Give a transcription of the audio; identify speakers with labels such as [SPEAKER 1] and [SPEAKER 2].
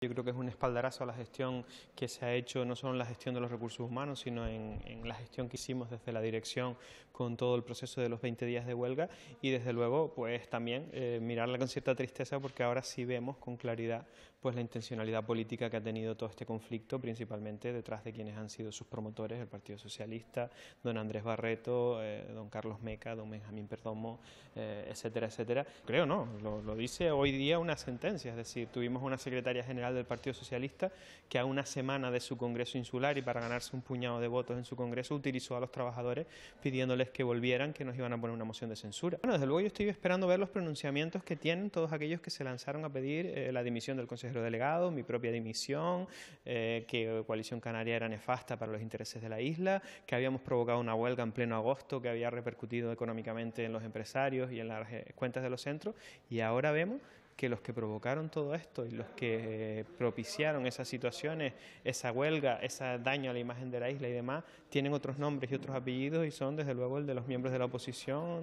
[SPEAKER 1] Yo creo que es un espaldarazo a la gestión que se ha hecho, no solo en la gestión de los recursos humanos, sino en, la gestión que hicimos desde la dirección con todo el proceso de los 20 días de huelga y desde luego pues también eh, mirarla con cierta tristeza porque ahora sí vemos con claridad pues la intencionalidad política que ha tenido todo este conflicto, principalmente detrás de quienes han sido sus promotores, el Partido Socialista, don Andrés Barreto, eh, don Carlos Meca, don Benjamín Perdomo, eh, etcétera, etcétera. Creo no, lo dice hoy día una sentencia, es decir, tuvimos una secretaria general del Partido Socialista, que a una semana de su Congreso Insular y para ganarse un puñado de votos en su Congreso utilizó a los trabajadores pidiéndoles que volvieran, que nos iban a poner una moción de censura. Bueno, desde luego yo estoy esperando ver los pronunciamientos que tienen todos aquellos que se lanzaron a pedir eh, la dimisión del consejero delegado, mi propia dimisión, eh, que Coalición Canaria era nefasta para los intereses de la isla, que habíamos provocado una huelga en pleno agosto que había repercutido económicamente en los empresarios y en las eh, cuentas de los centros y ahora vemos que los que provocaron todo esto y los que eh, propiciaron esas situaciones, esa huelga, ese daño a la imagen de la isla y demás, tienen otros nombres y otros apellidos y son desde luego el de los miembros de la oposición.